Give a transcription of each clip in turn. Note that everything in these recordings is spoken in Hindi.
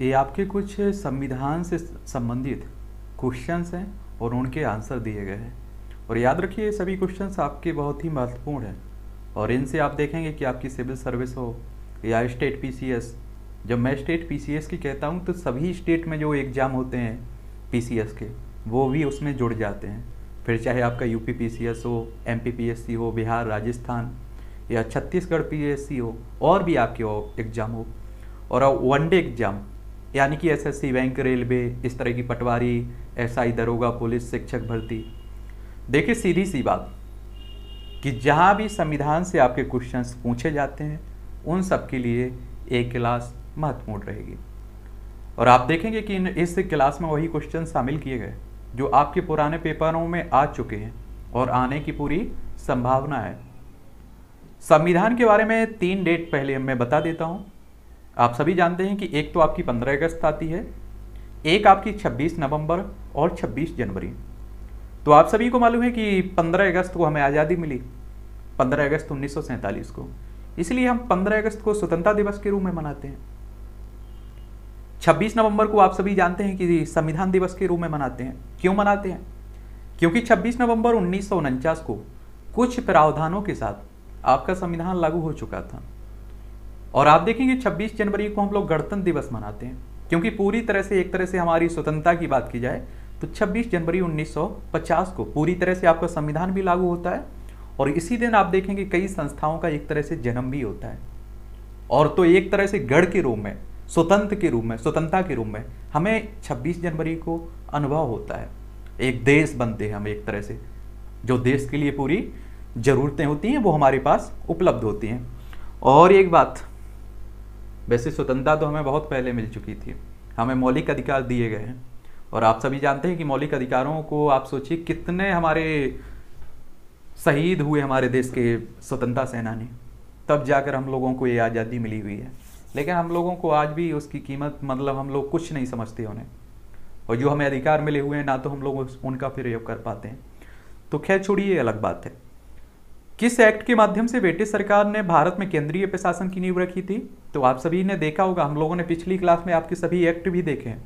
ये आपके कुछ संविधान से संबंधित क्वेश्चंस हैं और उनके आंसर दिए गए हैं और याद रखिए ये सभी क्वेश्चंस आपके बहुत ही महत्वपूर्ण हैं और इनसे आप देखेंगे कि आपकी सिविल सर्विस हो या स्टेट पीसीएस जब मैं स्टेट पीसीएस की कहता हूँ तो सभी स्टेट में जो एग्ज़ाम होते हैं पीसीएस के वो भी उसमें जुड़ जाते हैं फिर चाहे आपका यूपी पीसीएस हो एमपीपीएससी हो बिहार राजस्थान या छत्तीसगढ़ पी हो और भी आपके एग्ज़ाम हो और वनडे एग्ज़ाम यानी कि एसएससी बैंक रेलवे इस तरह की पटवारी एसआई दरोगा पुलिस शिक्षक भर्ती देखिए सीधी सी बात कि जहाँ भी संविधान से आपके क्वेश्चन पूछे जाते हैं उन सब के लिए एक क्लास महत्वपूर्ण रहेगी और आप देखेंगे कि इस क्लास में वही क्वेश्चन शामिल किए गए जो आपके पुराने पेपरों में आ चुके हैं और आने की पूरी संभावना है संविधान के बारे में तीन डेट पहले मैं बता देता हूँ आप सभी जानते हैं कि एक तो आपकी 15 अगस्त आती है एक आपकी 26 नवंबर और 26 जनवरी तो आप सभी को मालूम है कि 15 अगस्त को हमें आज़ादी मिली 15 अगस्त उन्नीस को इसलिए हम 15 अगस्त को स्वतंत्रता दिवस के रूप में मनाते हैं 26 नवंबर को आप सभी जानते हैं कि संविधान दिवस के रूप में मनाते हैं क्यों मनाते हैं क्योंकि 26 नवंबर उन्नीस को कुछ प्रावधानों के साथ आपका संविधान लागू हो चुका था और आप देखेंगे 26 जनवरी को हम लोग गणतंत्र दिवस मनाते हैं क्योंकि पूरी तरह से एक तरह से हमारी स्वतंत्रता की बात की जाए तो 26 जनवरी 1950 को पूरी तरह से आपका संविधान भी लागू होता है और इसी दिन आप देखेंगे कई संस्थाओं का एक तरह से जन्म भी होता है और तो एक तरह से गढ़ के रूप में स्वतंत्र के रूप में स्वतंत्रता के रूप में हमें छब्बीस जनवरी को अनुभव होता है एक देश बनते हैं हम एक तरह से जो देश के लिए पूरी ज़रूरतें होती हैं वो हमारे पास उपलब्ध होती हैं और एक बात वैसे स्वतंत्रता तो हमें बहुत पहले मिल चुकी थी हमें मौलिक अधिकार दिए गए हैं और आप सभी जानते हैं कि मौलिक अधिकारों को आप सोचिए कितने हमारे शहीद हुए हमारे देश के स्वतंत्रता सेनानी तब जाकर हम लोगों को ये आज़ादी मिली हुई है लेकिन हम लोगों को आज भी उसकी कीमत मतलब हम लोग कुछ नहीं समझते उन्हें और जो हमें अधिकार मिले हुए हैं ना तो हम लोग उनका प्रयोग कर पाते हैं तो खैर छोड़िए अलग बात है किस एक्ट के माध्यम से ब्रिटिश सरकार ने भारत में केंद्रीय प्रशासन की नींव रखी थी तो आप सभी ने देखा होगा हम लोगों ने पिछली क्लास में आपके सभी एक्ट भी देखे हैं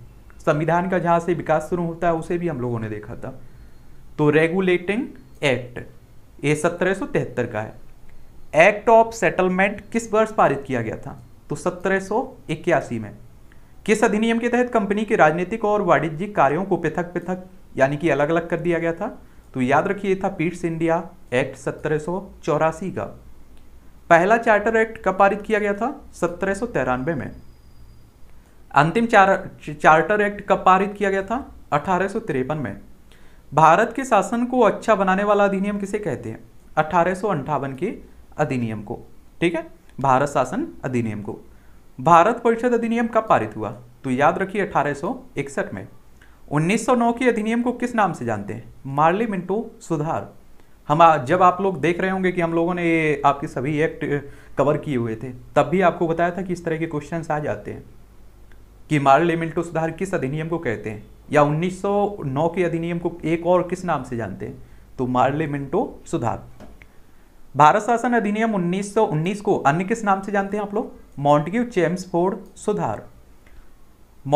संविधान का जहाँ से विकास शुरू होता है उसे भी हम लोगों ने देखा था तो रेगुलेटिंग एक्ट ये सत्रह का है एक्ट ऑफ सेटलमेंट किस वर्ष पारित किया गया था तो सत्रह में किस अधिनियम के तहत कंपनी के राजनीतिक और वाणिज्यिक कार्यों को पृथक पृथक यानी कि अलग अलग कर दिया गया था तो याद रखिए था पीट्स इंडिया एक्ट सत्रह का पहला चार्टर एक्ट कब पारित किया गया था सत्रह में अंतिम चार चार्टर एक्ट कब पारित किया गया था अठारह में भारत के शासन को अच्छा बनाने वाला अधिनियम किसे कहते हैं अठारह के अधिनियम को ठीक है भारत शासन अधिनियम को भारत परिषद अधिनियम कब पारित हुआ तो याद रखिए अठारह में 1909 के अधिनियम को किस नाम से जानते हैं मार्ली मिंटो सुधार हम जब आप लोग देख रहे होंगे कि हम लोगों ने आपके सभी एक्ट कवर किए हुए थे तब भी आपको बताया था कि इस तरह के क्वेश्चन आ जाते हैं कि मार्ल एमिल्टो सुधार किस अधिनियम को कहते हैं या 1909 के अधिनियम को एक और किस नाम से जानते हैं तो मार्ले मिंटो सुधार भारत शासन अधिनियम 1919 को अन्य किस नाम से जानते हैं आप लोग मॉन्टेग्यू चेम्सफोर्ड सुधार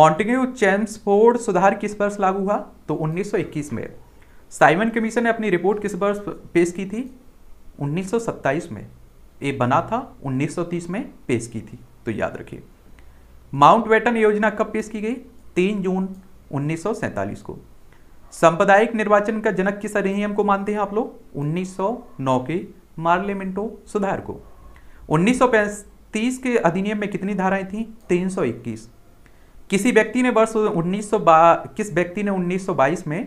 मॉन्टेग्यू चेम्सफोर्ड सुधार किस वर्ष लागू हुआ तो 1921 में साइमन कमीशन ने अपनी रिपोर्ट किस वर्ष पेश की थी 1927 में ये बना था 1930 में पेश की थी तो याद रखिए माउंट वेटन योजना कब पेश की गई 3 जून 1947 को सांप्रदायिक निर्वाचन का जनक किस अधिनियम को मानते हैं आप लोग 1909 के मार्लियामेंटो सुधार को उन्नीस के अधिनियम में कितनी धाराएं थी 321 किसी व्यक्ति ने वर्ष 1912 किस व्यक्ति ने 1922 में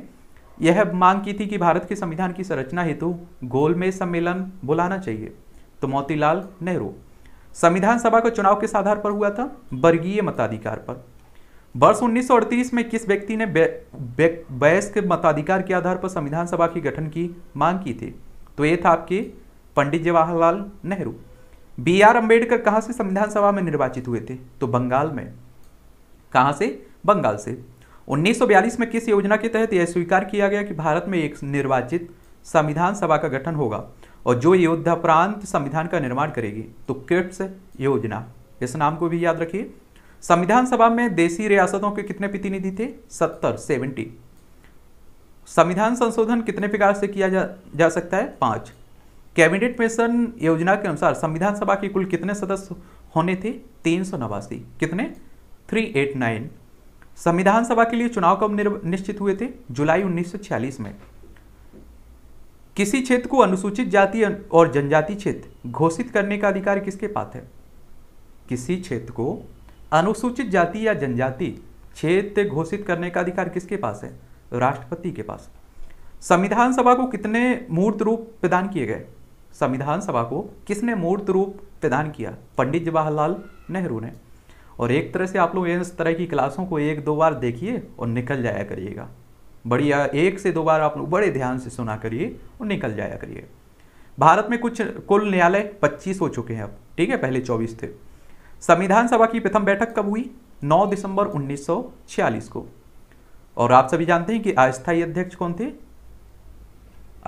यह मांग की थी कि भारत के संविधान की संरचना हेतु गोलमेज सम्मेलन बुलाना चाहिए तो मोतीलाल नेहरू संविधान सभा का चुनाव किस आधार पर हुआ था वर्गीय मताधिकार पर वर्ष उन्नीस में किस व्यक्ति ने वयस्क मताधिकार के आधार पर संविधान सभा के गठन की मांग की थी तो ये था आपके पंडित जवाहरलाल नेहरू बी आर अम्बेडकर कहां से संविधान सभा में निर्वाचित हुए थे तो बंगाल में कहा से बंगाल से उन्नीस में किस योजना के तहत यह स्वीकार किया गया कि भारत में एक निर्वाचित संविधान सभा का गठन होगा और जो योद्धा प्रांत संविधान का निर्माण करेगी तो क्रिप्स योजना इस नाम को भी याद रखिए संविधान सभा में देशी रियासतों के कितने प्रतिनिधि थे सत्तर सेवेंटी संविधान संशोधन कितने प्रकार से किया जा, जा सकता है पांच कैबिनेट मिशन योजना के अनुसार संविधान सभा के कुल कितने सदस्य होने थे तीन सौ नवासी कितने थ्री एट नाइन संविधान सभा के लिए चुनाव कब निश्चित हुए थे जुलाई 1946 में किसी क्षेत्र को अनुसूचित जाति और जनजाति क्षेत्र घोषित करने का अधिकार किसके पास है किसी क्षेत्र को अनुसूचित जाति या जनजाति क्षेत्र घोषित करने का अधिकार किसके पास है राष्ट्रपति के पास संविधान सभा को कितने मूर्त रूप प्रदान किए गए संविधान सभा को किसने मूर्त रूप प्रदान किया पंडित जवाहरलाल नेहरू ने और एक तरह से आप लोग इस तरह की क्लासों को एक दो बार देखिए और निकल जाया करिएगा बढ़िया एक से दो बार आप लोग बड़े ध्यान से सुना करिए और निकल जाया करिए भारत में कुछ कुल न्यायालय पच्चीस हो चुके हैं अब ठीक है पहले चौबीस थे संविधान सभा की प्रथम बैठक कब हुई 9 दिसंबर 1946 को और आप सभी जानते हैं कि अस्थायी अध्यक्ष कौन थे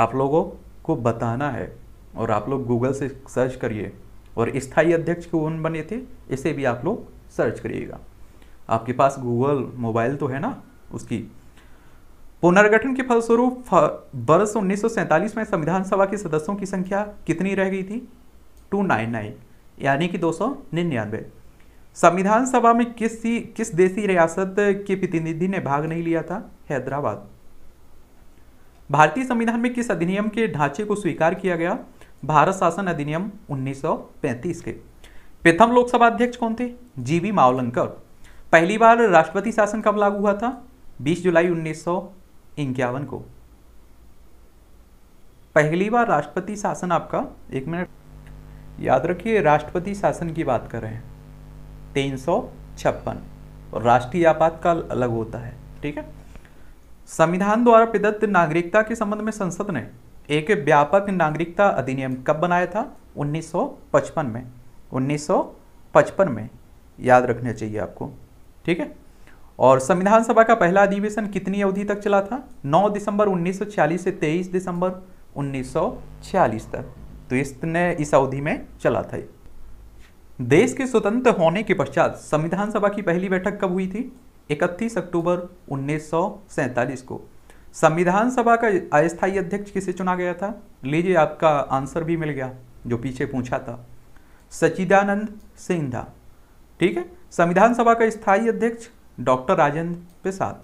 आप लोगों को बताना है और आप लोग गूगल से सर्च करिए और स्थायी अध्यक्ष कौन बने थे इसे भी आप लोग सर्च करिएगा आपके पास गूगल मोबाइल तो है ना उसकी पुनर्गठन के फलस्वरूप वर्ष उन्नीस में संविधान सभा के सदस्यों की संख्या कितनी रह गई थी 299 यानी कि दो संविधान सभा में किस किस देशी रियासत के प्रतिनिधि ने भाग नहीं लिया था हैदराबाद भारतीय संविधान में किस अधिनियम के ढांचे को स्वीकार किया गया भारत शासन अधिनियम 1935 के प्रथम लोकसभा अध्यक्ष कौन थे जीवी मावलंकर पहली बार राष्ट्रपति शासन कब लागू हुआ था 20 जुलाई उन्नीस को पहली बार राष्ट्रपति शासन आपका एक मिनट याद रखिए राष्ट्रपति शासन की बात कर रहे हैं तीन और राष्ट्रीय आपातकाल अलग होता है ठीक है संविधान द्वारा प्रदत्त नागरिकता के संबंध में संसद ने एक व्यापक नागरिकता अधिनियम कब बनाया था 1955 में 1955 में याद रखना चाहिए आपको ठीक है और संविधान सभा का पहला अधिवेशन कितनी अवधि तक चला था 9 दिसंबर 1940 से 23 दिसंबर 1946 तक तो इसने इस अवधि में चला था देश के स्वतंत्र होने के पश्चात संविधान सभा की पहली बैठक कब हुई थी 31 अक्टूबर 1947 को संविधान सभा का अस्थायी अध्यक्ष किसे चुना गया था लीजिए आपका आंसर भी मिल गया जो पीछे पूछा था सचिदानंद सिंधा ठीक है संविधान सभा का स्थायी अध्यक्ष डॉक्टर राजेंद्र प्रसाद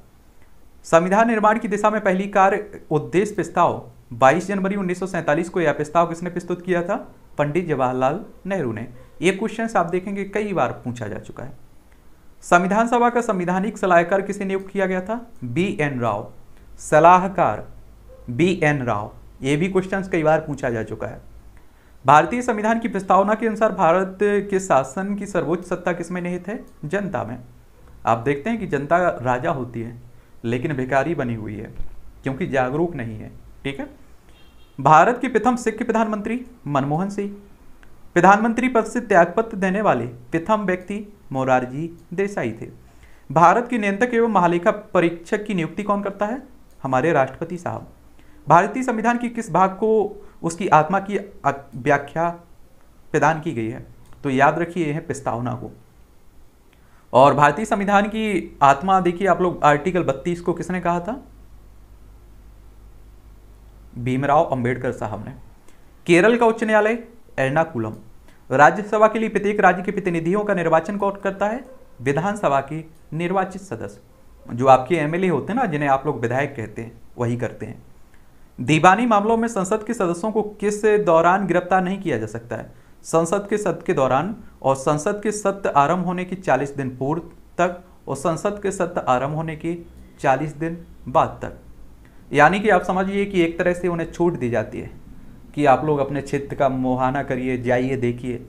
संविधान निर्माण की दिशा में पहली कार्य उद्देश्य प्रस्ताव 22 जनवरी 1947 को यह प्रस्ताव किसने प्रस्तुत किया था पंडित जवाहरलाल नेहरू ने ये क्वेश्चन आप देखेंगे कई बार पूछा जा चुका है संविधान सभा का संविधानिक सलाहकार किसे नियुक्त किया गया था बी एन राव सलाहकार बी एन राव ये भी क्वेश्चन कई बार पूछा जा चुका है भारतीय संविधान की प्रस्तावना के अनुसार भारत के शासन की सर्वोच्च सत्ता किसमें निहित है जनता में आप देखते हैं कि जनता राजा होती है लेकिन भिकारी बनी हुई है क्योंकि जागरूक नहीं है ठीक है भारत के प्रथम सिख प्रधानमंत्री मनमोहन सिंह प्रधानमंत्री पद से त्यागपत्र देने वाले प्रथम व्यक्ति मोरारजी देसाई थे भारत के नियंत्रक एवं महालेखा परीक्षक की नियुक्ति कौन करता है हमारे राष्ट्रपति साहब भारतीय संविधान के किस भाग को उसकी आत्मा की व्याख्या प्रदान की गई है तो याद रखिए यह प्रस्तावना को और भारतीय संविधान की आत्मा देखिए आप लोग आर्टिकल 32 को किसने कहा था भीमराव अंबेडकर साहब ने केरल का उच्च न्यायालय एर्नाकुलम राज्यसभा के लिए प्रत्येक राज्य के प्रतिनिधियों का निर्वाचन कौन करता है विधानसभा के निर्वाचित सदस्य जो आपके एमएलए होते हैं ना जिन्हें आप लोग विधायक कहते हैं वही करते हैं दीवानी मामलों में संसद के सदस्यों को किस दौरान गिरफ्तार नहीं किया जा सकता है संसद के सत्र के दौरान और संसद के सत्र आरंभ होने के 40 दिन पूर्व तक और संसद के सत्र आरंभ होने के 40 दिन बाद तक यानी कि आप समझिए कि एक तरह से उन्हें छूट दी जाती है कि आप लोग अपने क्षेत्र का मुहाना करिए जाइए देखिए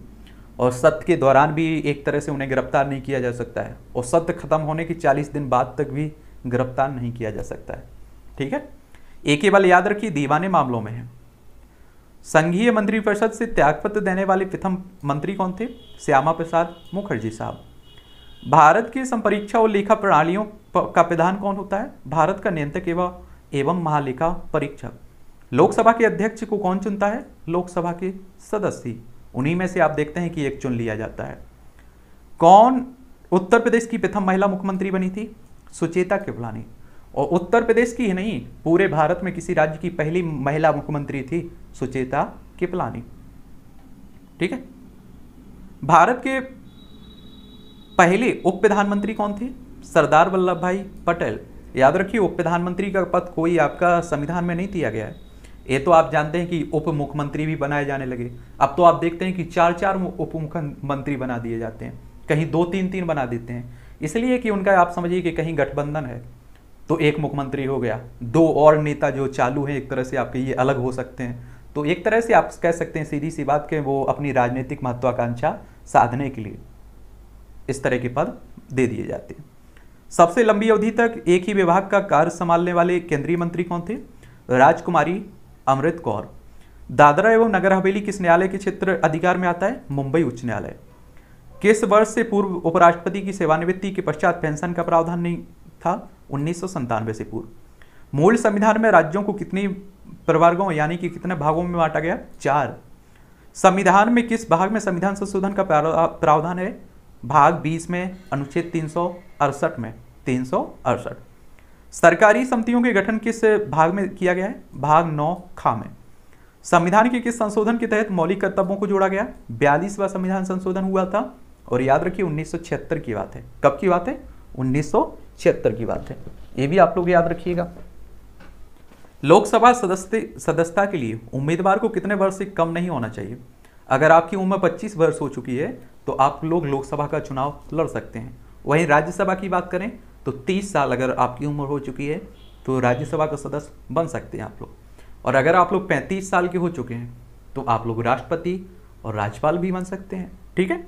और सत्य के दौरान भी एक तरह से उन्हें गिरफ्तार नहीं किया जा सकता है और सत्य खत्म होने के 40 दिन बाद तक भी गिरफ्तार नहीं किया जा सकता है ठीक है ये केवल याद रखिए दीवाने मामलों में है संघीय मंत्रिपरिषद से त्यागपत्र देने वाले प्रथम मंत्री कौन थे श्यामा प्रसाद मुखर्जी साहब भारत की संपरीक्षा और लेखा प्रणालियों का प्रधान कौन होता है भारत का नियंत्रक एवं एवं महालेखा परीक्षक लोकसभा के अध्यक्ष को कौन चुनता है लोकसभा के सदस्य उन्हीं में से आप देखते हैं कि एक चुन लिया जाता है कौन उत्तर प्रदेश की प्रथम महिला मुख्यमंत्री बनी थी सुचेता कृपलानी और उत्तर प्रदेश की ही नहीं पूरे भारत में किसी राज्य की पहली महिला मुख्यमंत्री थी सुचेता किपलानी ठीक है भारत के पहले उप प्रधानमंत्री कौन थे सरदार वल्लभ भाई पटेल याद रखिए उप प्रधानमंत्री का पद कोई आपका संविधान में नहीं दिया गया है ये तो आप जानते हैं कि उप मुख्यमंत्री भी बनाए जाने लगे अब तो आप देखते हैं कि चार चार उप मुख्यमंत्री बना दिए जाते हैं कहीं दो तीन तीन बना देते हैं इसलिए कि उनका आप समझिए कि कहीं गठबंधन है तो एक मुख्यमंत्री हो गया दो और नेता जो चालू हैं एक तरह से आपके ये अलग हो सकते हैं तो एक तरह से आप कह सकते हैं सीधी सी बात के वो अपनी राजनीतिक महत्वाकांक्षा साधने के लिए इस तरह के पद दे दिए जाते हैं सबसे लंबी अवधि तक एक ही विभाग का कार्य संभालने वाले केंद्रीय मंत्री कौन थे राजकुमारी अमृत कौर दादरा एवं नगर हवेली किस न्यायालय के क्षेत्र अधिकार में आता है मुंबई उच्च न्यायालय किस वर्ष से पूर्व उपराष्ट्रपति की सेवानिवृत्ति के पश्चात पेंशन का प्रावधान नहीं था उन्नीस से पूर्व मूल संविधान में राज्यों को कितनी प्रवर्गों यानी कि कितने भागों में बांटा गया चार संविधान में किस भाग में संविधान संशोधन का प्रावधान है भाग 20 में अनुच्छेद तीन में तीन सरकारी समितियों के गठन किस भाग में किया गया है भाग नौ खा में संविधान के किस संशोधन के तहत मौलिक कर्तव्यों को जोड़ा गया बयालीसवा संविधान संशोधन हुआ था और याद रखिए 1976 की बात है कब की बात है 1976 छिहत्तर की बात है ये भी आप लोग याद रखिएगा लोकसभा सदस्य सदस्यता के लिए उम्मीदवार को कितने वर्ष से कम नहीं होना चाहिए अगर आपकी उम्र 25 वर्ष हो चुकी है तो आप लोग लोकसभा का चुनाव लड़ सकते हैं वहीं राज्यसभा की बात करें तो 30 साल अगर आपकी उम्र हो चुकी है तो राज्यसभा का सदस्य बन सकते हैं आप लोग और अगर आप लोग 35 साल के हो चुके हैं तो आप लोग राष्ट्रपति और राज्यपाल भी बन सकते हैं ठीक है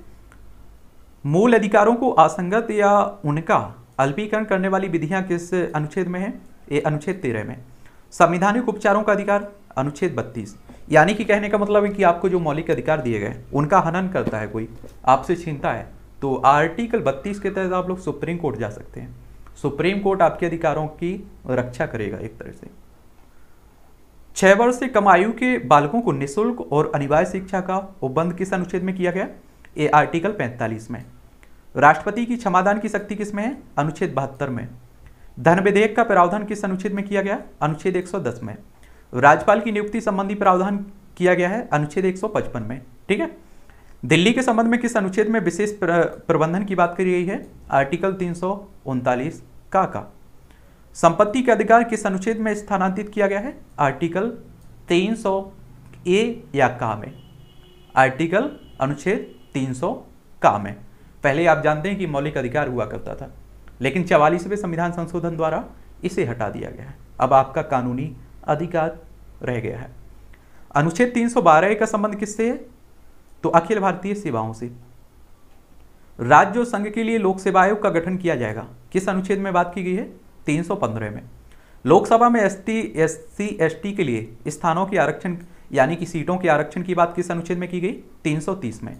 मूल अधिकारों को असंगत या उनका अल्पीकरण करने वाली विधियां किस अनुच्छेद में है ये अनुच्छेद तेरह में संविधानिक उपचारों का अधिकार अनुच्छेद बत्तीस यानी कि कहने का मतलब है कि आपको जो मौलिक अधिकार दिए गए उनका हनन करता है कोई आपसे छीनता है तो आर्टिकल बत्तीस के तहत आप लोग सुप्रीम कोर्ट जा सकते हैं सुप्रीम कोर्ट आपके अधिकारों की रक्षा करेगा एक तरह से छह वर्ष से कम आयु के बालकों को निशुल्क और अनिवार्य शिक्षा का उपबंध किस अनुच्छेद में किया गया ये आर्टिकल 45 में राष्ट्रपति की क्षमादान की शक्ति किसमें है अनुच्छेद बहत्तर में धन विधेयक का प्रावधान किस अनुच्छेद में किया गया अनुच्छेद 110 में राज्यपाल की नियुक्ति संबंधी प्रावधान किया गया है अनुच्छेद 155 में ठीक है दिल्ली के संबंध में किस अनुच्छेद में विशेष प्रबंधन की बात करी गई है आर्टिकल तीन का का संपत्ति के अधिकार किस अनुच्छेद में स्थानांतरित किया गया है आर्टिकल सौ ए या का में आर्टिकल अनुच्छेद सौ का में पहले आप जानते हैं कि मौलिक अधिकार हुआ करता था लेकिन चवालीसवें संविधान संशोधन द्वारा इसे हटा दिया गया है अब आपका कानूनी अधिकार रह गया है अनुच्छेद 312 का संबंध किससे है तो अखिल भारतीय सेवाओं से राज्य और संघ के लिए लोक सेवा आयोग का गठन किया जाएगा किस अनुच्छेद में बात की गई है 315 में लोकसभा में S T S C S T के लिए स्थानों के आरक्षण यानी कि सीटों के आरक्षण की बात किस अनुच्छेद में की गई 330 में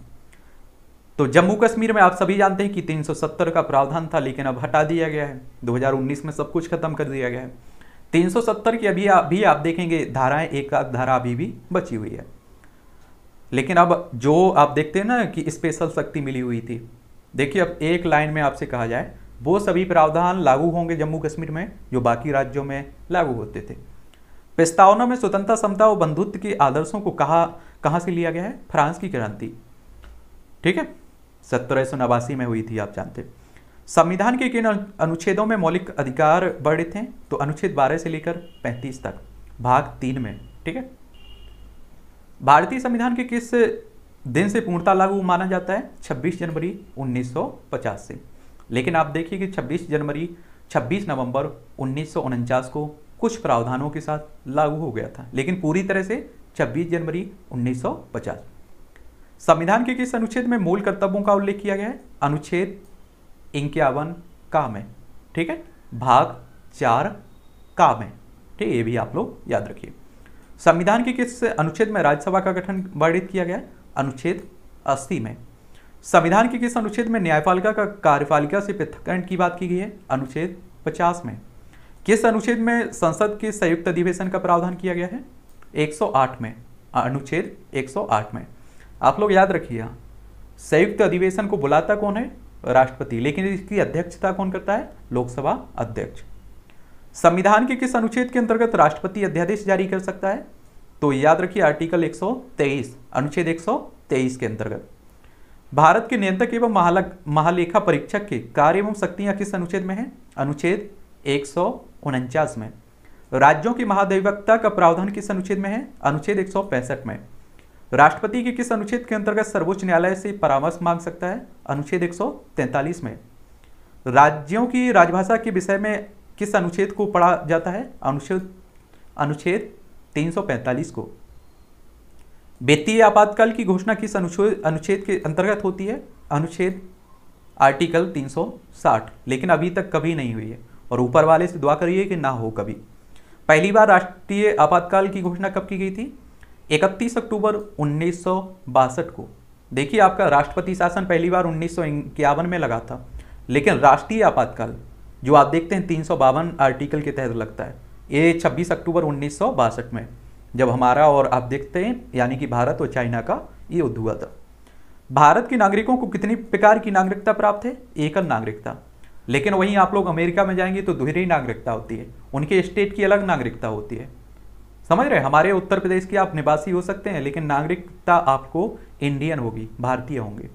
तो जम्मू कश्मीर में आप सभी जानते हैं कि 370 का प्रावधान था लेकिन अब हटा दिया गया है 2019 में सब कुछ खत्म कर दिया गया है 370 की अभी अभी भी आप देखेंगे धाराएं एक धारा अभी भी बची हुई है लेकिन अब जो आप देखते हैं ना कि स्पेशल शक्ति मिली हुई थी देखिए अब एक लाइन में आपसे कहा जाए वो सभी प्रावधान लागू होंगे जम्मू कश्मीर में जो बाकी राज्यों में लागू होते थे प्रस्तावना में स्वतंत्रता समता और बंधुत्व के आदर्शों को कहा कहाँ से लिया गया है फ्रांस की क्रांति ठीक है सत्रह में हुई थी आप जानते संविधान के किन अनुच्छेदों में मौलिक अधिकार वर्णित हैं तो अनुच्छेद 12 से लेकर 35 तक भाग तीन में ठीक है भारतीय संविधान के किस दिन से पूर्णता लागू माना जाता है 26 जनवरी 1950 से लेकिन आप देखिए कि 26 जनवरी 26 नवंबर उन्नीस को कुछ प्रावधानों के साथ लागू हो गया था लेकिन पूरी तरह से 26 जनवरी 1950 संविधान के किस अनुच्छेद में मूल कर्तव्यों का उल्लेख किया गया है अनुच्छेद इक्यावन का में ठीक है भाग चार का में ठीक है ये भी आप लोग याद रखिए संविधान के किस अनुच्छेद में राज्यसभा का गठन वर्णित किया गया है अनुच्छेद अस्सी में संविधान के किस अनुच्छेद में न्यायपालिका का कार्यपालिका से पृथककरण की बात की गई है अनुच्छेद पचास में किस अनुच्छेद में संसद के संयुक्त अधिवेशन का प्रावधान किया गया है 108 में अनुच्छेद 108 में आप लोग याद रखिए संयुक्त अधिवेशन को बुलाता कौन है राष्ट्रपति लेकिन इसकी अध्यक्षता कौन करता है लोकसभा अध्यक्ष संविधान के किस अनुच्छेद के अंतर्गत राष्ट्रपति अध्यादेश जारी कर सकता है तो याद रखिए आर्टिकल 123 अनुच्छेद 123 के अंतर्गत भारत के नियंत्रक एवं महालेखा परीक्षक के कार्य एवं शक्तियां किस अनुच्छेद में है अनुच्छेद एक में राज्यों के महाधिवक्ता का प्रावधान किस अनुच्छेद में है अनुच्छेद एक में राष्ट्रपति के किस अनुच्छेद के अंतर्गत सर्वोच्च न्यायालय से परामर्श मांग सकता है अनुच्छेद एक में राज्यों की राजभाषा के विषय में किस अनुच्छेद को पढ़ा जाता है अनुच्छेद अनुच्छेद 345 को वित्तीय आपातकाल की घोषणा किस अनुच्छेद अनुच्छेद के अंतर्गत होती है अनुच्छेद आर्टिकल 360 लेकिन अभी तक कभी नहीं हुई है और ऊपर वाले से दुआ करिए कि ना हो कभी पहली बार राष्ट्रीय आपातकाल की घोषणा कब की गई थी 31 अक्टूबर उन्नीस को देखिए आपका राष्ट्रपति शासन पहली बार उन्नीस में लगा था लेकिन राष्ट्रीय आपातकाल जो आप देखते हैं तीन आर्टिकल के तहत लगता है ये 26 अक्टूबर उन्नीस में जब हमारा और आप देखते हैं यानी कि भारत और चाइना का युद्ध हुआ था भारत के नागरिकों को कितनी प्रकार की नागरिकता प्राप्त है एकल नागरिकता लेकिन वहीं आप लोग अमेरिका में जाएंगे तो दोहरी नागरिकता होती है उनके स्टेट की अलग नागरिकता होती है समझ रहे हमारे उत्तर प्रदेश की आप निवासी हो सकते हैं लेकिन नागरिकता आपको इंडियन होगी भारतीय होंगे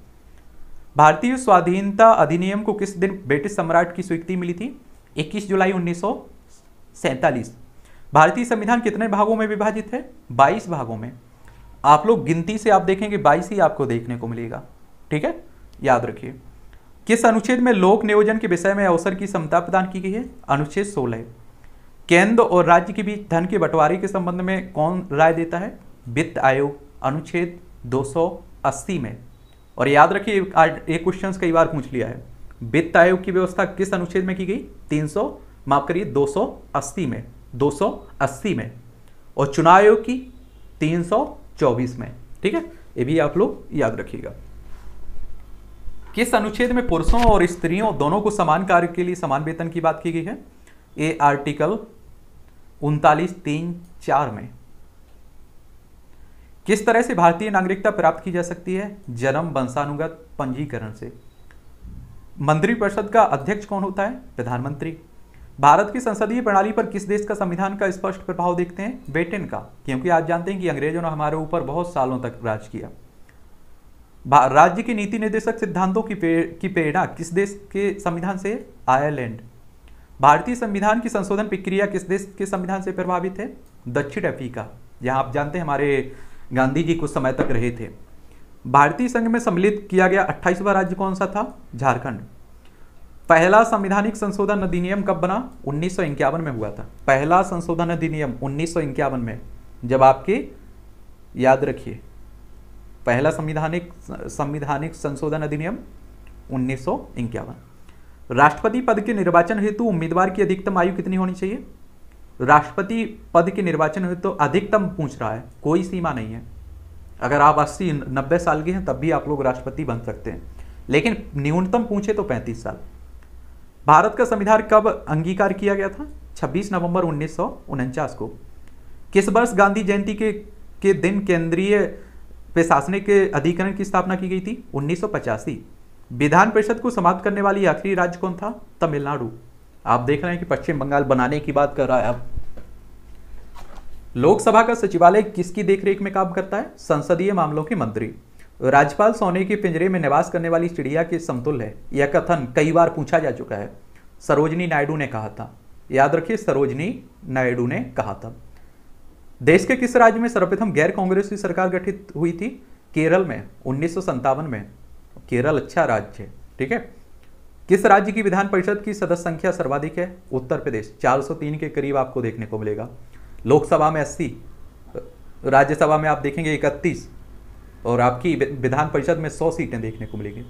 भारतीय स्वाधीनता अधिनियम को किस दिन ब्रिटिश सम्राट की स्वीकृति मिली थी 21 जुलाई उन्नीस भारतीय संविधान कितने भागों में विभाजित है 22 भागों में आप लोग गिनती से आप देखेंगे 22 ही आपको देखने को मिलेगा ठीक है याद रखिए किस अनुच्छेद में लोक नियोजन के विषय में अवसर की क्षमता प्रदान की गई है अनुच्छेद सोलह केंद्र और राज्य के बीच धन के बंटवारे के संबंध में कौन राय देता है वित्त आयोग अनुच्छेद 280 में और याद रखिए एक क्वेश्चन कई बार पूछ लिया है वित्त आयोग की व्यवस्था किस अनुच्छेद में की गई 300 माफ करिए 280 में 280 में और चुनाव आयोग की 324 में ठीक है ये भी आप लोग याद रखिएगा किस अनुच्छेद में पुरुषों और स्त्रियों दोनों को समान कार्य के लिए समान वेतन की बात की गई है ए आर्टिकल उनतालीस तीन चार में किस तरह से भारतीय नागरिकता प्राप्त की जा सकती है जन्म वंशानुगत पंजीकरण से मंत्रिपरिषद का अध्यक्ष कौन होता है प्रधानमंत्री भारत की संसदीय प्रणाली पर किस देश का संविधान का स्पष्ट प्रभाव देखते हैं ब्रिटेन का क्योंकि आप जानते हैं कि अंग्रेजों ने हमारे ऊपर बहुत सालों तक राज किया राज्य के नीति निर्देशक सिद्धांतों की प्रेरणा किस देश के संविधान से आयरलैंड भारतीय संविधान की संशोधन प्रक्रिया किस देश के संविधान से प्रभावित है दक्षिण अफ्रीका जहाँ आप जानते हैं हमारे गांधी जी कुछ समय तक रहे थे भारतीय संघ में सम्मिलित किया गया अट्ठाईसवा राज्य कौन सा था झारखंड पहला संविधानिक संशोधन अधिनियम कब बना उन्नीस में हुआ था पहला संशोधन अधिनियम उन्नीस में जब आपके याद रखिए पहला संविधानिक संविधानिक संशोधन अधिनियम उन्नीस राष्ट्रपति पद के निर्वाचन हेतु उम्मीदवार की अधिकतम आयु कितनी होनी चाहिए राष्ट्रपति पद के निर्वाचन हेतु अधिकतम पूछ रहा है कोई सीमा नहीं है अगर आप अस्सी नब्बे साल के हैं तब भी आप लोग राष्ट्रपति बन सकते हैं लेकिन न्यूनतम पूछे तो पैंतीस साल भारत का संविधान कब अंगीकार किया गया था 26 नवंबर उन्नीस को किस वर्ष गांधी जयंती के के दिन केंद्रीय प्रशासनिक अधिकरण की स्थापना की गई थी उन्नीस विधान परिषद को समाप्त करने वाली आखिरी राज्य कौन था तमिलनाडु आप देख रहे हैं कि पश्चिम बंगाल बनाने की बात कर रहा है अब लोकसभा का सचिवालय किसकी देखरेख में काम करता है संसदीय मामलों के मंत्री राज्यपाल सोने के पिंजरे में निवास करने वाली चिड़िया के समतुल है यह कथन कई बार पूछा जा चुका है सरोजनी नायडू ने कहा था याद रखिए सरोजनी नायडू ने कहा था देश के किस राज्य में सर्वप्रथम गैर कांग्रेस सरकार गठित हुई थी केरल में उन्नीस में केरल अच्छा राज्य है ठीक है किस राज्य की विधान परिषद की सदस्य संख्या सर्वाधिक है उत्तर प्रदेश 403 के करीब आपको देखने को मिलेगा लोकसभा में 80 राज्यसभा में आप देखेंगे इकतीस और आपकी विधान परिषद में 100 सीटें देखने को मिलेंगी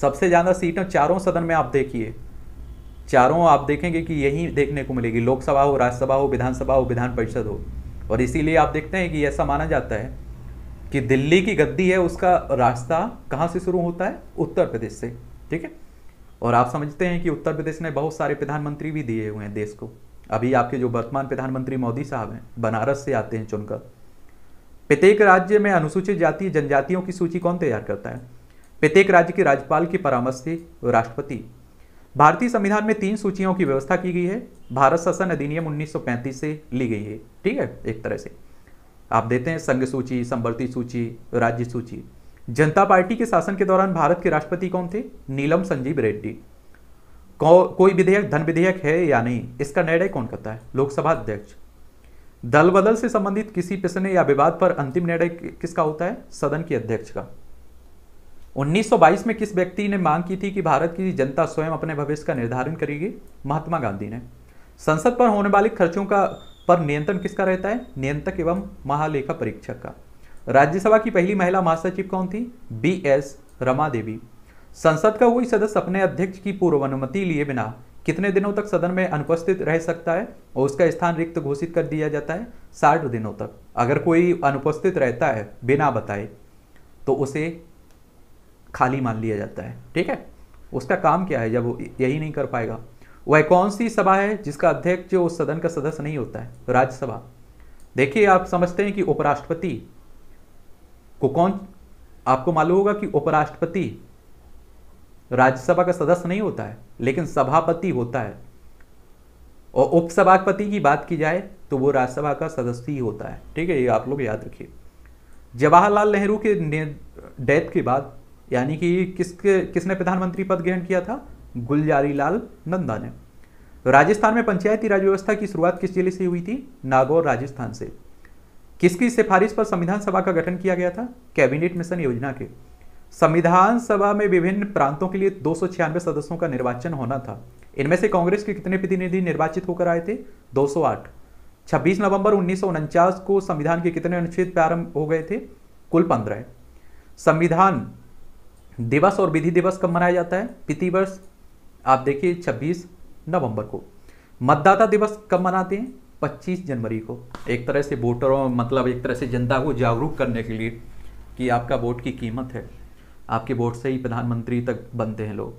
सबसे ज़्यादा सीटें चारों सदन में आप देखिए चारों आप देखेंगे कि यही देखने को मिलेगी लोकसभा हो राज्यसभा हो विधानसभा हो विधान परिषद हो और इसीलिए आप देखते हैं कि ऐसा माना जाता है कि दिल्ली की गद्दी है उसका रास्ता कहाँ से शुरू होता है उत्तर प्रदेश से ठीक है और आप समझते हैं कि उत्तर प्रदेश ने बहुत सारे प्रधानमंत्री भी दिए हुए हैं देश को अभी आपके जो वर्तमान प्रधानमंत्री मोदी साहब हैं बनारस से आते हैं चुनकर प्रत्येक राज्य में अनुसूचित जाति जनजातियों की सूची कौन तैयार करता है प्रत्येक राज्य के राज्यपाल की परामर्श से राष्ट्रपति भारतीय संविधान में तीन सूचियों की व्यवस्था की गई है भारत शासन अधिनियम 1935 से ली गई है ठीक है एक तरह से आप देते हैं संघ सूची संबर्ती सूची राज्य सूची जनता पार्टी के शासन के दौरान भारत के राष्ट्रपति कौन थे नीलम संजीव रेड्डी को, कोई विधेयक धन विधेयक है या नहीं इसका निर्णय कौन करता है लोकसभा अध्यक्ष दल बदल से संबंधित किसी प्रश्न या विवाद पर अंतिम निर्णय किसका होता है सदन के अध्यक्ष का 1922 में किस व्यक्ति ने मांग की थी कि भारत की जनता स्वयं अपने भविष्य का निर्धारण करेगी महात्मा गांधी ने संसद पर होने वाले खर्चों का पर नियंत्रण किसका रहता है नियंत्रक एवं महालेखा परीक्षक का राज्यसभा की पहली महिला महासचिव कौन थी बी एस रमा देवी संसद का वही सदस्य अपने अध्यक्ष की पूर्व अनुमति लिए बिना कितने दिनों तक सदन में अनुपस्थित रह सकता है और उसका स्थान रिक्त घोषित कर दिया जाता है साठ दिनों तक अगर कोई अनुपस्थित रहता है बिना बताए तो उसे खाली मान लिया जाता है ठीक है उसका काम क्या है जब यही नहीं कर पाएगा वह कौन सी सभा है जिसका अध्यक्ष जो सदन का सदस्य नहीं होता है राज्यसभा देखिए आप समझते हैं कि उपराष्ट्रपति को कौन आपको मालूम होगा कि उपराष्ट्रपति राज्यसभा का सदस्य नहीं होता है लेकिन सभापति होता है और उपसभापति की बात की जाए तो वो राज्यसभा का सदस्य ही होता है ठीक है ये आप लोग याद रखिए जवाहरलाल नेहरू के डेथ के बाद यानी कि किसके किसने प्रधानमंत्री पद ग्रहण किया था गुलजारी लाल नंदा ने तो राजस्थान में पंचायती राज व्यवस्था की शुरुआत किस जिले से हुई थी नागौर राजस्थान से किसकी सिफारिश पर संविधान सभा का गठन किया गया था कैबिनेट मिशन योजना के संविधान सभा में विभिन्न प्रांतों के लिए दो सदस्यों का निर्वाचन होना था इनमें से कांग्रेस के कितने प्रतिनिधि निर्वाचित होकर आए थे 208 26 नवंबर उन्नीस को संविधान के कितने अनुच्छेद प्रारंभ हो गए थे कुल पंद्रह संविधान दिवस और विधि दिवस कब मनाया जाता है प्रतिवर्ष आप देखिए 26 नवंबर को मतदाता दिवस कब मनाते हैं 25 जनवरी को एक तरह से वोटरों मतलब एक तरह से जनता को जागरूक करने के लिए कि आपका वोट की कीमत है आपके वोट से ही प्रधानमंत्री तक बनते हैं लोग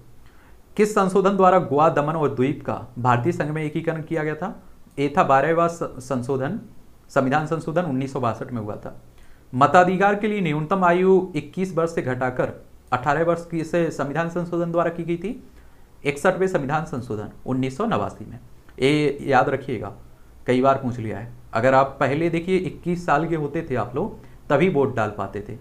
किस संशोधन द्वारा गोवा दमन और द्वीप का भारतीय संघ में एकीकरण किया गया था ये था बारहवा संशोधन संविधान संशोधन उन्नीस में हुआ था मताधिकार के लिए न्यूनतम आयु 21 वर्ष से घटाकर 18 वर्ष की से संविधान संशोधन द्वारा की गई थी इकसठवें संविधान संशोधन उन्नीस में ये याद रखिएगा कई बार पूछ लिया है अगर आप पहले देखिए 21 साल के होते थे आप लोग तभी वोट डाल पाते थे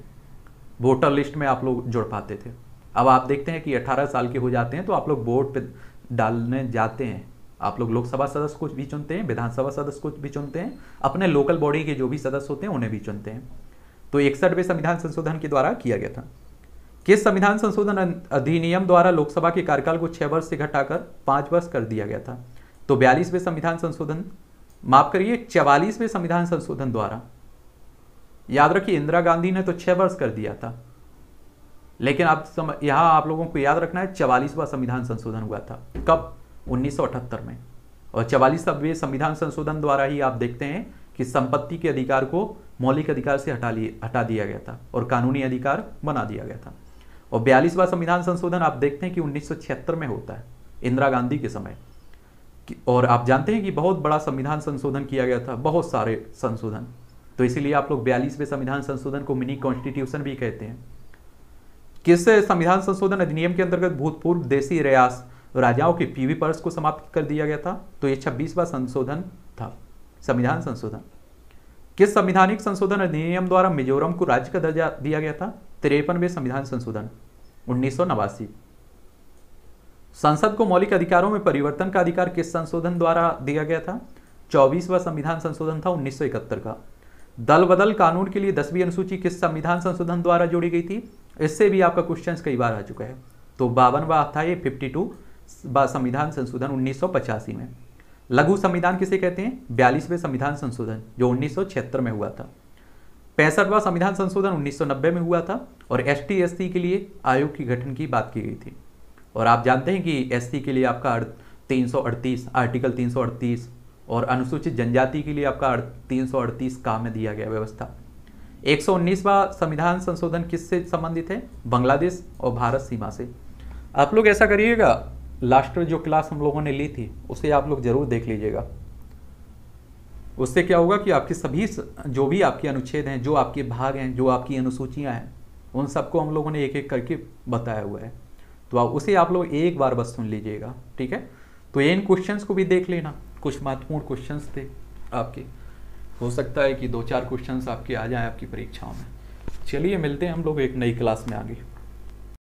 वोटर लिस्ट में आप लोग जुड़ पाते थे अब आप देखते हैं कि 18 साल के हो जाते हैं तो आप लोग वोट पे डालने जाते हैं आप लोग लोकसभा सदस्य को भी चुनते हैं विधानसभा सदस्य को भी चुनते हैं अपने लोकल बॉडी के जो भी सदस्य होते हैं उन्हें भी चुनते हैं तो इकसठवें संविधान संशोधन के द्वारा किया गया था किस संविधान संशोधन अधिनियम द्वारा लोकसभा के कार्यकाल को छह वर्ष से घटाकर पांच वर्ष कर दिया गया था तो बयालीसवें संविधान संशोधन माफ करिए चवालीसवें संविधान संशोधन द्वारा याद रखिए इंदिरा गांधी ने तो छह वर्ष कर दिया था लेकिन आप सम आप लोगों को याद रखना है चवालीसवा संविधान संशोधन हुआ था कब उन्नीस में और चवालीसवें संविधान संशोधन द्वारा ही आप देखते हैं कि संपत्ति के अधिकार को मौलिक अधिकार से हटा लिए हटा दिया गया था और कानूनी अधिकार बना दिया गया था और बयालीसवा संविधान संशोधन आप देखते हैं कि उन्नीस में होता है इंदिरा गांधी के समय और आप जानते हैं कि बहुत बड़ा संविधान संशोधन किया गया था बहुत सारे संशोधन तो इसीलिए आप लोग बयालीसवें संविधान संशोधन को मिनी कॉन्स्टिट्यूशन भी कहते हैं किस संविधान संशोधन अधिनियम के अंतर्गत भूतपूर्व देशी रियास राजाओं के पीवी पर्स को समाप्त कर दिया गया था तो ये छब्बीसवा संशोधन था संविधान संशोधन किस संविधानिक संशोधन अधिनियम द्वारा मिजोरम को राज्य का दर्जा दिया गया था तिरपनवे संविधान संशोधन उन्नीस संसद को मौलिक अधिकारों में परिवर्तन का अधिकार किस संशोधन द्वारा दिया गया था चौबीसवा संविधान संशोधन था 1971 का दल बदल कानून के लिए दसवीं अनुसूची किस संविधान संशोधन द्वारा जोड़ी गई थी इससे भी आपका क्वेश्चन कई बार आ चुका है तो बावनवा था ये फिफ्टी टू संविधान संशोधन उन्नीस में लघु संविधान किसे कहते हैं बयालीसवें संविधान संशोधन जो उन्नीस में हुआ था पैंसठवा संविधान संशोधन 1990 में हुआ था और एस टी के लिए आयोग की गठन की बात की गई थी और आप जानते हैं कि एस के लिए आपका तीन आर्टिकल तीन और अनुसूचित जनजाति के लिए आपका तीन का में दिया गया व्यवस्था 119वां संविधान संशोधन किससे संबंधित है बांग्लादेश और भारत सीमा से आप लोग ऐसा करिएगा लास्ट जो क्लास हम लोगों ने ली थी उसे आप लोग जरूर देख लीजिएगा उससे क्या होगा कि आपके सभी जो भी आपके अनुच्छेद हैं जो आपके भाग हैं जो आपकी अनुसूचियाँ हैं उन सबको हम लोगों ने एक एक करके बताया हुआ है तो आप उसे आप लोग एक बार बस सुन लीजिएगा ठीक है तो इन क्वेश्चंस को भी देख लेना कुछ महत्वपूर्ण क्वेश्चंस थे आपके हो सकता है कि दो चार क्वेश्चंस आपके आ जाएं आपकी परीक्षाओं में चलिए मिलते हैं हम लोग एक नई क्लास में आगे